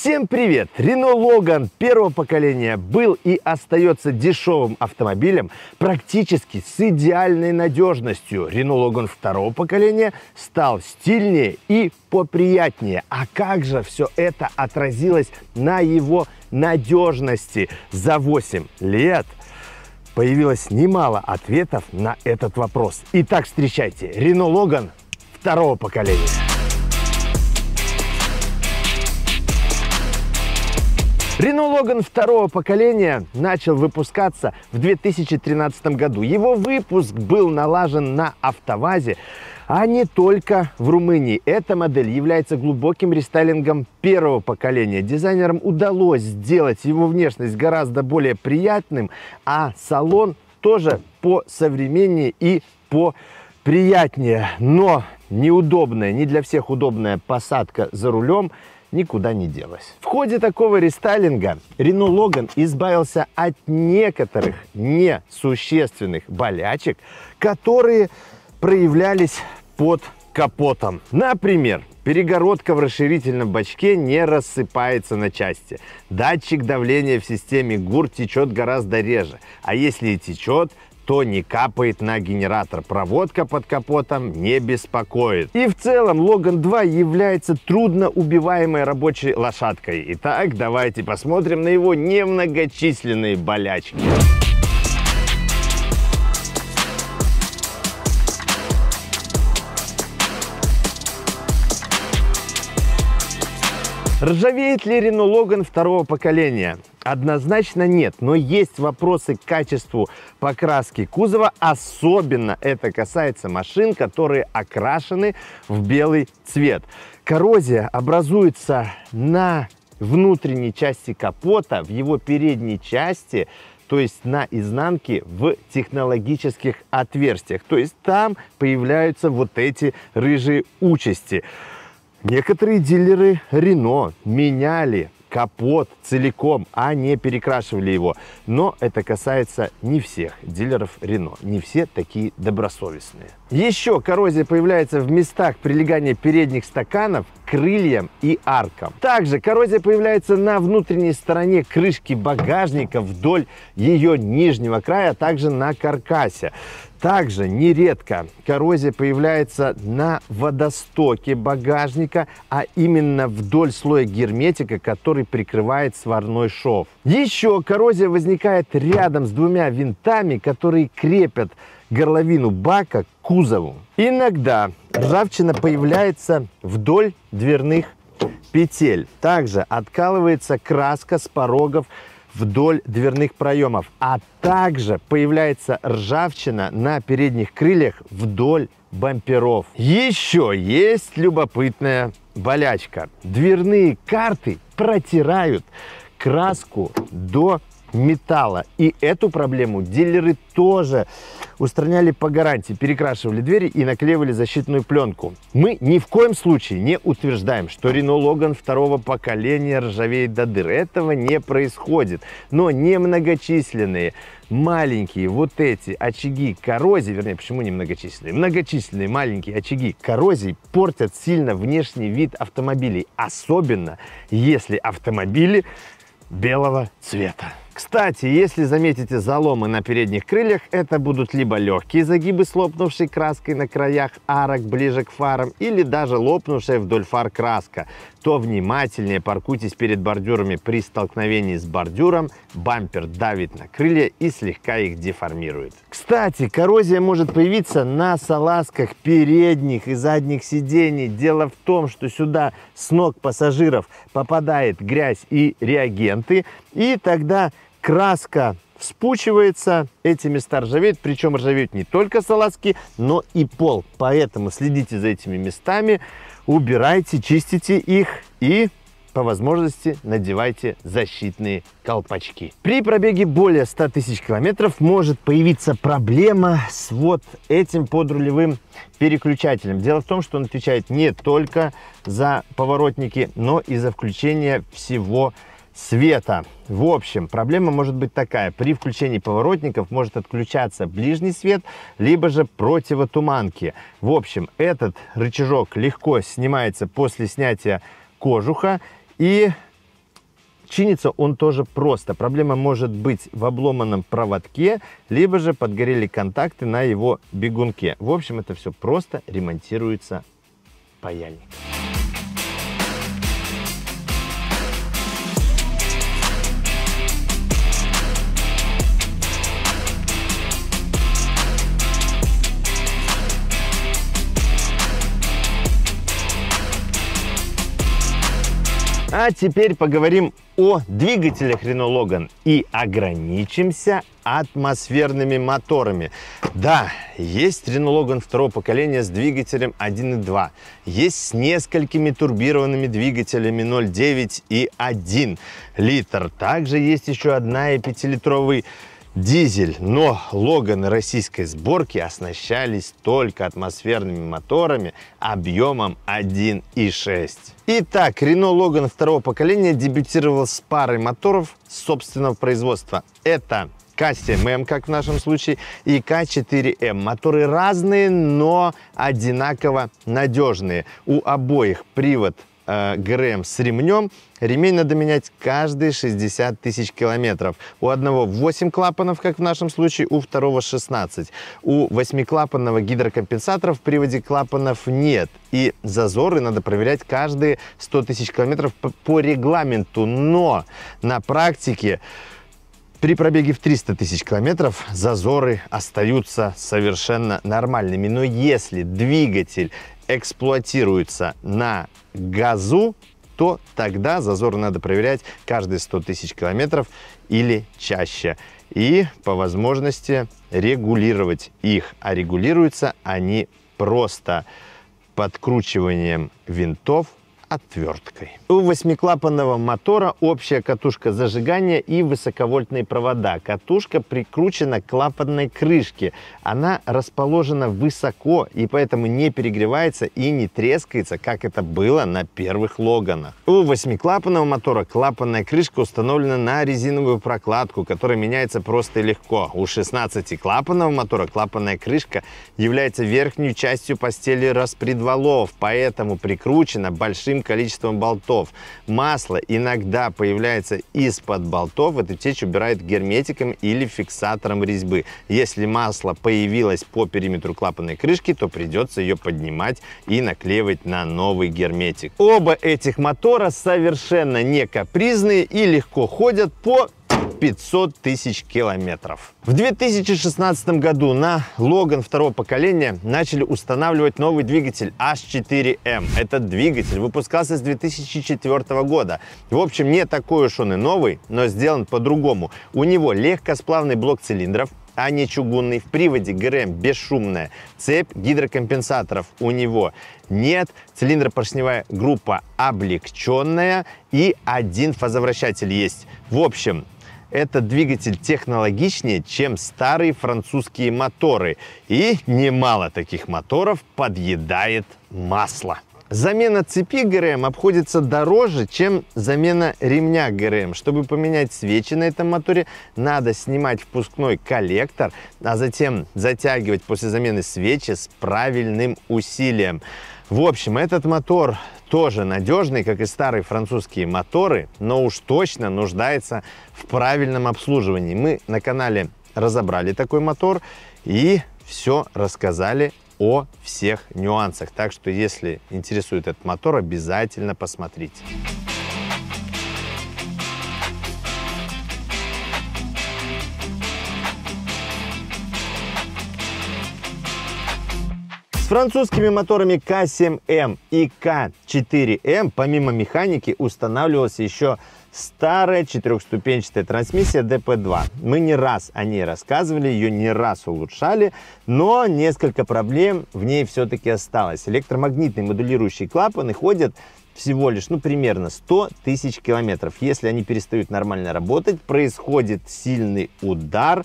Всем привет! Рено Логан первого поколения был и остается дешевым автомобилем практически с идеальной надежностью. Рено Логан второго поколения стал стильнее и поприятнее. А как же все это отразилось на его надежности? За 8 лет появилось немало ответов на этот вопрос. Итак, встречайте, Рено Логан второго поколения. Рено Логан второго поколения начал выпускаться в 2013 году. Его выпуск был налажен на автовазе, а не только в Румынии. Эта модель является глубоким рестайлингом первого поколения. Дизайнерам удалось сделать его внешность гораздо более приятным, а салон тоже по современнее и по приятнее. Но неудобная, не для всех удобная посадка за рулем – никуда не делась. В ходе такого рестайлинга Рено Логан избавился от некоторых несущественных болячек, которые проявлялись под капотом. Например, перегородка в расширительном бачке не рассыпается на части. Датчик давления в системе ГУР течет гораздо реже, а если и течет, что не капает на генератор. Проводка под капотом не беспокоит. И в целом Logan 2 является трудно убиваемой рабочей лошадкой. Итак, давайте посмотрим на его немногочисленные болячки. Ржавеет ли Renault Логан второго поколения? Однозначно нет, но есть вопросы к качеству покраски кузова, особенно это касается машин, которые окрашены в белый цвет. Коррозия образуется на внутренней части капота, в его передней части, то есть на изнанке в технологических отверстиях. То есть там появляются вот эти рыжие участи. Некоторые дилеры Рено меняли капот целиком, а не перекрашивали его. Но это касается не всех дилеров Рено. Не все такие добросовестные. Еще коррозия появляется в местах прилегания передних стаканов крыльям и аркам. Также коррозия появляется на внутренней стороне крышки багажника вдоль ее нижнего края, а также на каркасе. Также нередко коррозия появляется на водостоке багажника, а именно вдоль слоя герметика, который прикрывает сварной шов. Еще коррозия возникает рядом с двумя винтами, которые крепят горловину бака к кузову. Иногда ржавчина появляется вдоль дверных петель. Также откалывается краска с порогов вдоль дверных проемов, а также появляется ржавчина на передних крыльях вдоль бамперов. Еще есть любопытная болячка. Дверные карты протирают краску до металла. И эту проблему дилеры тоже устраняли по гарантии, перекрашивали двери и наклеивали защитную пленку. Мы ни в коем случае не утверждаем, что Рено Логан второго поколения ржавеет до дыр. Этого не происходит. Но немногочисленные, маленькие вот эти очаги коррозии, вернее, почему немногочисленные? Многочисленные маленькие очаги коррозии портят сильно внешний вид автомобилей, особенно если автомобили белого цвета. Кстати, если заметите заломы на передних крыльях, это будут либо легкие загибы с лопнувшей краской на краях арок ближе к фарам, или даже лопнувшая вдоль фар краска, то внимательнее паркуйтесь перед бордюрами. При столкновении с бордюром бампер давит на крылья и слегка их деформирует. Кстати, коррозия может появиться на салазках передних и задних сидений. Дело в том, что сюда с ног пассажиров попадает грязь и реагенты, и тогда краска вспучивается, эти места ржавеют, причем ржавеют не только салазки, но и пол. Поэтому следите за этими местами, убирайте, чистите их и по возможности надевайте защитные колпачки. При пробеге более 100 тысяч километров может появиться проблема с вот этим подрулевым переключателем. Дело в том, что он отвечает не только за поворотники, но и за включение всего света. В общем, проблема может быть такая. При включении поворотников может отключаться ближний свет, либо же противотуманки. В общем, этот рычажок легко снимается после снятия кожуха и чинится он тоже просто. Проблема может быть в обломанном проводке, либо же подгорели контакты на его бегунке. В общем, это все просто ремонтируется паяльник. А теперь поговорим о двигателях Renault Logan и ограничимся атмосферными моторами. Да, есть Renault Logan второго поколения с двигателем 1.2, есть с несколькими турбированными двигателями 0.9 и 1 литр. Также есть еще 1,5-литровый дизель, но логаны российской сборки оснащались только атмосферными моторами объемом 1,6. Итак, Renault Logan второго поколения дебютировал с парой моторов собственного производства. Это К7М, эм, как в нашем случае, и К4М. Эм. Моторы разные, но одинаково надежные. У обоих привод – э, ГРМ с ремнем. Ремень надо менять каждые 60 тысяч километров. У одного 8 клапанов, как в нашем случае, у второго 16. У 8-клапанного гидрокомпенсатора в приводе клапанов нет. И зазоры надо проверять каждые 100 тысяч километров по, по регламенту. Но на практике... При пробеге в 300 тысяч километров зазоры остаются совершенно нормальными. Но если двигатель эксплуатируется на газу, то тогда зазоры надо проверять каждые 100 тысяч километров или чаще. И по возможности регулировать их. А регулируются они просто подкручиванием винтов отверткой. У восьмиклапанного мотора общая катушка зажигания и высоковольтные провода. Катушка прикручена к клапанной крышке. Она расположена высоко и поэтому не перегревается и не трескается, как это было на первых Логанах. У восьмиклапанного мотора клапанная крышка установлена на резиновую прокладку, которая меняется просто и легко. У 16-клапанного мотора клапанная крышка является верхней частью постели распредвалов, поэтому прикручена большим большим количеством болтов. Масло иногда появляется из-под болтов. Эту течь убирает герметиком или фиксатором резьбы. Если масло появилось по периметру клапанной крышки, то придется ее поднимать и наклеивать на новый герметик. Оба этих мотора совершенно не капризные и легко ходят по 500 тысяч километров. В 2016 году на Логан второго поколения начали устанавливать новый двигатель H4M. Этот двигатель выпускался с 2004 года. В общем, не такой уж он и новый, но сделан по-другому. У него легкосплавный блок цилиндров, а не чугунный. В приводе ГРМ бесшумная. Цепь гидрокомпенсаторов у него нет. Цилиндропоршневая группа облегченная. И один фазовращатель есть. В общем, этот двигатель технологичнее, чем старые французские моторы. И немало таких моторов подъедает масло. Замена цепи ГРМ обходится дороже, чем замена ремня ГРМ. Чтобы поменять свечи на этом моторе, надо снимать впускной коллектор, а затем затягивать после замены свечи с правильным усилием. В общем, этот мотор тоже надежный, как и старые французские моторы, но уж точно нуждается в правильном обслуживании. Мы на канале разобрали такой мотор и все рассказали о всех нюансах. Так что, если интересует этот мотор, обязательно посмотрите. французскими моторами К7М и К4М помимо механики устанавливалась еще старая четырехступенчатая трансмиссия DP2. Мы не раз о ней рассказывали, ее не раз улучшали, но несколько проблем в ней все-таки осталось. Электромагнитные модулирующие клапаны ходят всего лишь, ну, примерно 100 тысяч километров. Если они перестают нормально работать, происходит сильный удар,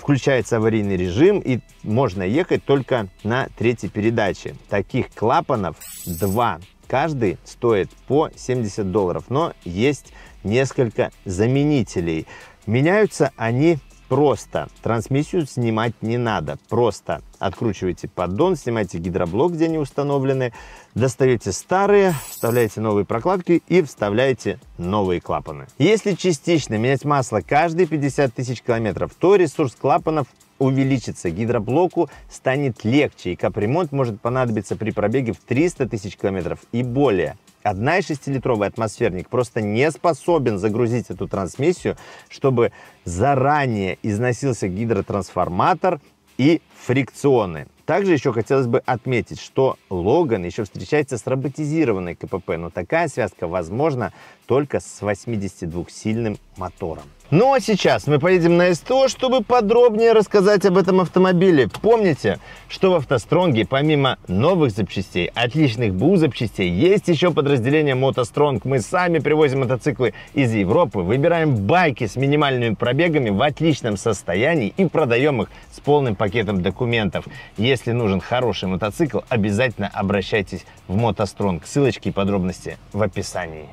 Включается аварийный режим и можно ехать только на третьей передаче. Таких клапанов два. Каждый стоит по 70 долларов, но есть несколько заменителей. Меняются они Просто. Трансмиссию снимать не надо. Просто откручиваете поддон, снимаете гидроблок, где они установлены, достаете старые, вставляете новые прокладки и вставляете новые клапаны. Если частично менять масло каждые 50 тысяч километров, то ресурс клапанов увеличится, гидроблоку станет легче, и капремонт может понадобиться при пробеге в 300 тысяч километров и более. 1,6-литровый атмосферник просто не способен загрузить эту трансмиссию, чтобы заранее износился гидротрансформатор и фрикционы. Также еще хотелось бы отметить, что Логан еще встречается с роботизированной КПП, но такая связка возможна только с 82-сильным мотором. Ну а сейчас мы поедем на СТО, чтобы подробнее рассказать об этом автомобиле. Помните, что в «АвтоСтронге» помимо новых запчастей, отличных БУ запчастей, есть еще подразделение «МотоСтронг». Мы сами привозим мотоциклы из Европы, выбираем байки с минимальными пробегами в отличном состоянии и продаем их с полным пакетом документов. Если нужен хороший мотоцикл, обязательно обращайтесь в «МотоСтронг». Ссылочки и подробности в описании.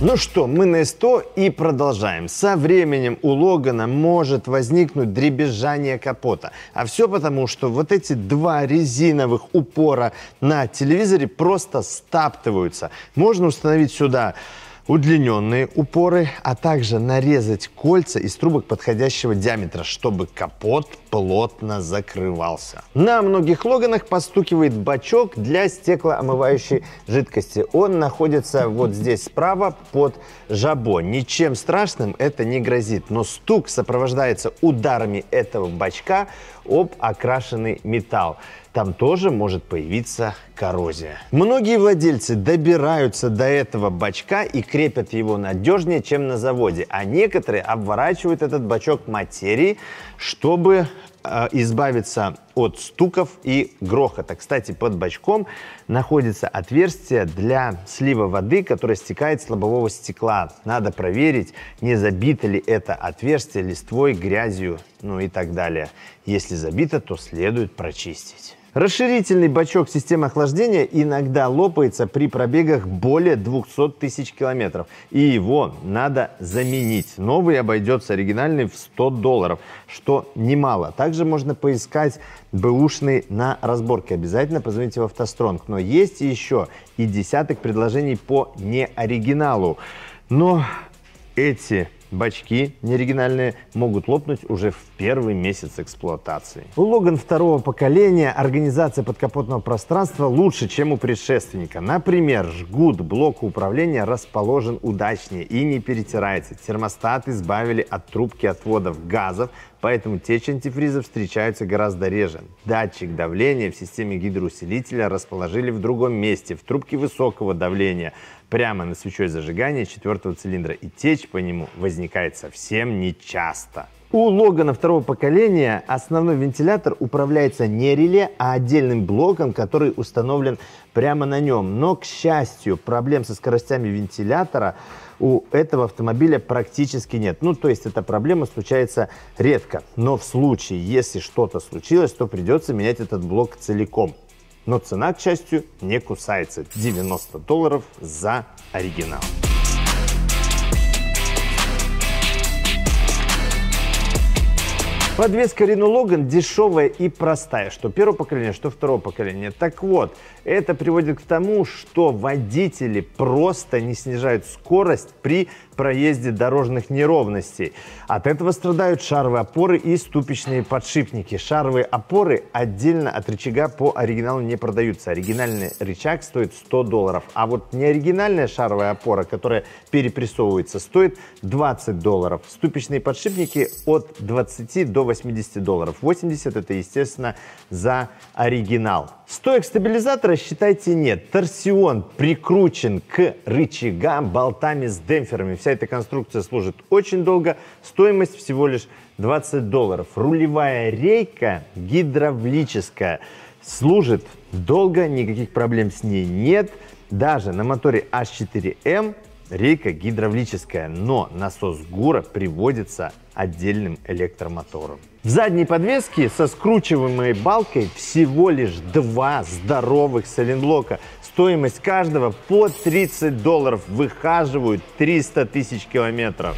Ну что, мы на СТО и продолжаем. Со временем у Логана может возникнуть дребезжание капота. А все потому, что вот эти два резиновых упора на телевизоре просто стаптываются. Можно установить сюда удлиненные упоры, а также нарезать кольца из трубок подходящего диаметра, чтобы капот плотно закрывался. На многих логанах постукивает бачок для стеклоомывающей жидкости. Он находится вот здесь справа под жабо. Ничем страшным это не грозит, но стук сопровождается ударами этого бачка об окрашенный металл там тоже может появиться коррозия. Многие владельцы добираются до этого бачка и крепят его надежнее, чем на заводе, а некоторые обворачивают этот бачок материи, чтобы э, избавиться от стуков и грохота. Кстати, под бачком находится отверстие для слива воды, которая стекает с лобового стекла. Надо проверить, не забито ли это отверстие листвой, грязью, ну и так далее. Если забито, то следует прочистить. Расширительный бачок системы охлаждения иногда лопается при пробегах более 200 тысяч километров, и его надо заменить. Новый обойдется оригинальный в 100 долларов, что немало. Также можно поискать бэушный на разборке. Обязательно позвоните в автостронг. Но есть еще и десяток предложений по неоригиналу. Но эти бачки неоригинальные могут лопнуть уже в первый месяц эксплуатации. У Логан второго поколения организация подкапотного пространства лучше, чем у предшественника. Например, жгут блока управления расположен удачнее и не перетирается. Термостат избавили от трубки отводов газов, поэтому течь антифриза встречаются гораздо реже. Датчик давления в системе гидроусилителя расположили в другом месте, в трубке высокого давления, прямо на свечой зажигания четвертого цилиндра, и течь по нему возникает совсем нечасто. У Логана второго поколения основной вентилятор управляется не реле, а отдельным блоком, который установлен прямо на нем. Но, к счастью, проблем со скоростями вентилятора у этого автомобиля практически нет. Ну, то есть эта проблема случается редко. Но в случае, если что-то случилось, то придется менять этот блок целиком но цена, к счастью, не кусается. 90 долларов за оригинал. Подвеска Renault Logan дешевая и простая, что первого поколения, что второго поколения. Так вот, это приводит к тому, что водители просто не снижают скорость при проезде дорожных неровностей. От этого страдают шаровые опоры и ступичные подшипники. Шаровые опоры отдельно от рычага по оригиналу не продаются. Оригинальный рычаг стоит 100 долларов, а вот неоригинальная шаровая опора, которая перепрессовывается, стоит 20 долларов. Ступичные подшипники от 20 до 80 долларов. 80 это, естественно, за оригинал. Стоек стабилизатора, считайте, нет. Торсион прикручен к рычагам болтами с демпферами. Вся эта конструкция служит очень долго. Стоимость всего лишь 20 долларов. Рулевая рейка гидравлическая. Служит долго, никаких проблем с ней нет. Даже на моторе H4M Рейка гидравлическая, но насос ГУРа приводится отдельным электромотором. В задней подвеске со скручиваемой балкой всего лишь два здоровых сайлентблока. Стоимость каждого по 30 долларов. Выхаживают 300 тысяч километров.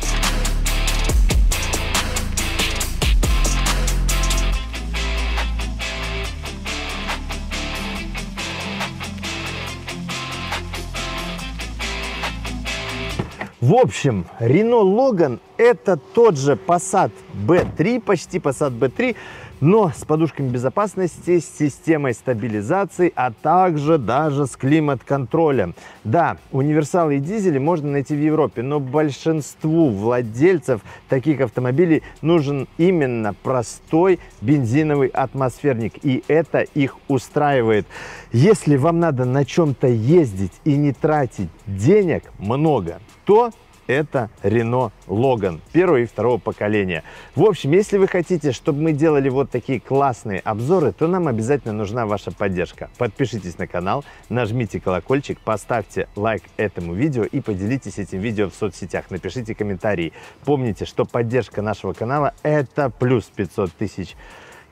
В общем, Renault Logan это тот же Passat B3, почти Passat B3, но с подушками безопасности, с системой стабилизации, а также даже с климат-контролем. Да, универсалы и дизели можно найти в Европе, но большинству владельцев таких автомобилей нужен именно простой бензиновый атмосферник, и это их устраивает. Если вам надо на чем-то ездить и не тратить денег много, то это Renault Logan первого и второго поколения. В общем, если вы хотите, чтобы мы делали вот такие классные обзоры, то нам обязательно нужна ваша поддержка. Подпишитесь на канал, нажмите колокольчик, поставьте лайк этому видео и поделитесь этим видео в соцсетях, напишите комментарии. Помните, что поддержка нашего канала – это плюс 500 тысяч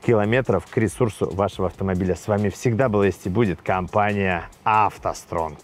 километров к ресурсу вашего автомобиля. С вами всегда была есть и будет компания «АвтоСтронг».